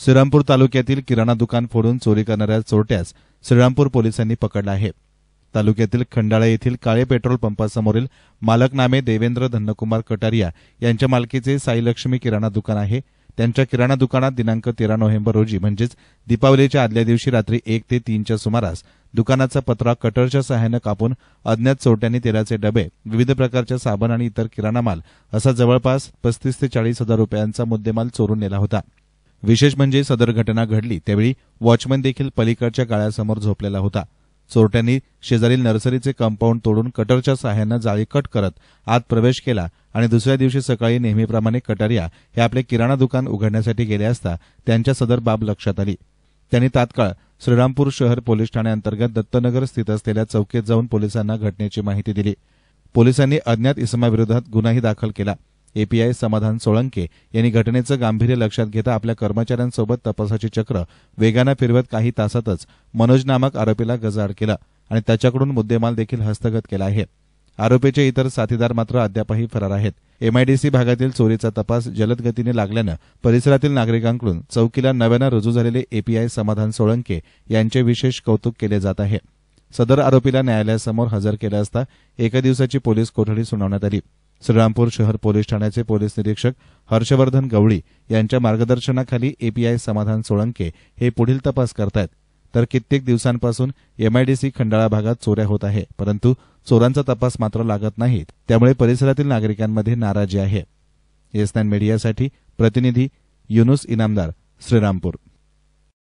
श्रीरामपूर तालुक्यातील किराणा दुकान फोडून चोरी करणाऱ्या चोरट्यास श्रीरामपूर पोलिसांनी पकडला आहे तालुक्यातील खंडाळा येथील काळे पेट्रोल पंपासमोरील मालकनामे देवेंद्र धन्नकुमार कटारिया यांच्या मालकीचे साईलक्ष्मी किराणा दुकान आहे त्यांच्या किराणा दुकानात दिनांक तेरा नोव्हेंबर रोजी म्हणजेच दीपावलीच्या आदल्या दिवशी रात्री एक ते तीनच्या सुमारास दुकानाचा पत्रा कटरच्या सहाय्यानं कापून अज्ञात चोरट्यांनी तेलाचे डबे विविध प्रकारच्या साबण आणि इतर किराणा माल असा जवळपास पस्तीस ते चाळीस हजार रुपयांचा मुद्देमाल चोरून नेला होता विशेष म्हणजे सदर घटना घडली त्यावेळी वॉचमन देखील पलीकडच्या गाळ्यासमोर झोपलेला होता चोरट्यांनी शेजारील नर्सरीचे कंपाऊंड तोडून कटरच्या सहाय्यानं जाळी कट करत आत प्रवेश केला आणि दुसऱ्या दिवशी सकाळी नेहमीप्रमाणे कटारिया हे आपले किराणा दुकान उघडण्यासाठी गेले असता त्यांच्या सदर बाब लक्षात आली त्यांनी तात्काळ श्रीरामपूर शहर पोलीस ठाण्याअंतर्गत दत्तनगर स्थित असलेल्या चौकीत जाऊन पोलिसांना घटनेची माहिती दिली पोलिसांनी अज्ञात इसमाविरोधात गुन्हाही दाखल केला एपीआय समाधान सोळंके यांनी घटनेचं गांभीर्य लक्षात घेता आपल्या कर्मचाऱ्यांसोबत तपासाचे चक्र वेगानं फिरवत काही तासातच मनोज नामक आरोपीला गजार केला आणि त्याच्याकडून मुद्देमाल देखील हस्तगत केला आहे आरोपीचे इतर साथीदार मात्र अद्यापही फरार आहेत एमआयडीसी भागातील चोरीचा तपास जलद गतीने लागल्यानं परिसरातील नागरिकांकडून चौकीला नव्यानं रुजू झालेले एपीआय समाधान सोळंके यांचे विशेष कौतुक केले जात आहे सदर आरोपीला न्यायालयासमोर हजर केला असता एका दिवसाची पोलीस कोठडी सुनावण्यात आली श्रीरामपूर शहर पोलीस ठाण्याचे पोलीस निरीक्षक हर्षवर्धन गवळी यांच्या मार्गदर्शनाखाली एपीआय समाधान सोळंके हे पुढील तपास करत आहेत तर कित्येक दिवसांपासून एमआयडीसी खंडाळा भागात चोऱ्या होत आहे परंतु चोरांचा तपास मात्र लागत नाहीत त्यामुळे परिसरातील नागरिकांमध्ये नाराजी आहे एसनॅन मीडियासाठी प्रतिनिधी युनुस इनामदार श्रीरामपूर